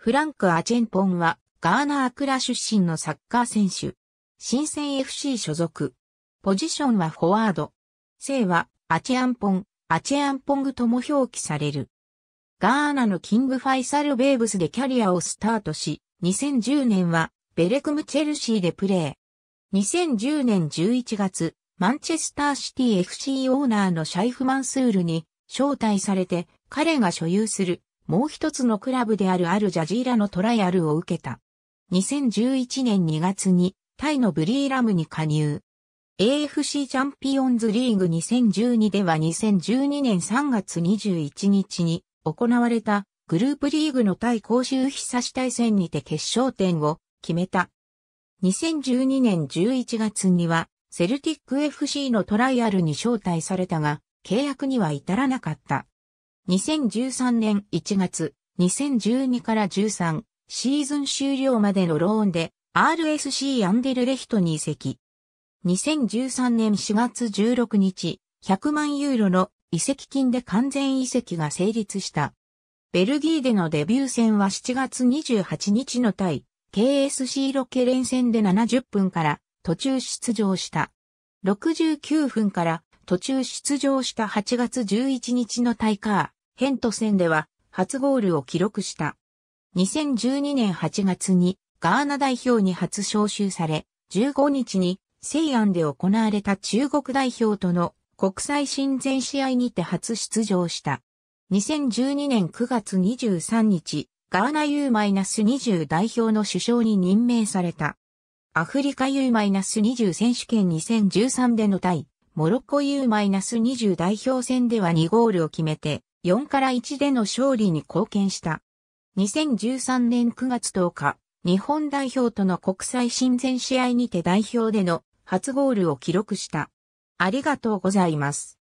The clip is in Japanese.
フランク・アチェンポンは、ガーナ・アクラ出身のサッカー選手。新鮮 FC 所属。ポジションはフォワード。姓は、アチェアンポン、アチェアンポングとも表記される。ガーナのキング・ファイサル・ベーブスでキャリアをスタートし、2010年は、ベレクム・チェルシーでプレー。2010年11月、マンチェスターシティ FC オーナーのシャイフ・マンスールに招待されて、彼が所有するもう一つのクラブであるアルジャジーラのトライアルを受けた。2011年2月にタイのブリーラムに加入。AFC チャンピオンズリーグ2012では2012年3月21日に行われたグループリーグの対公衆久し対戦にて決勝点を決めた。2012年11月にはセルティック FC のトライアルに招待されたが契約には至らなかった。2013年1月、2012から13シーズン終了までのローンで RSC アンデルレヒトに移籍。2013年4月16日、100万ユーロの移籍金で完全移籍が成立した。ベルギーでのデビュー戦は7月28日の対 KSC ロケ連戦で70分から途中出場した。69分から途中出場した8月11日の対カー、ヘント戦では初ゴールを記録した。2012年8月にガーナ代表に初招集され、15日に西安で行われた中国代表との国際親善試合にて初出場した。2012年9月23日、ガーナ U-20 代表の首相に任命された。アフリカ U-20 選手権2013での対、モロッコ U-20 代表戦では2ゴールを決めて、4から1での勝利に貢献した。2013年9月10日、日本代表との国際親善試合にて代表での初ゴールを記録した。ありがとうございます。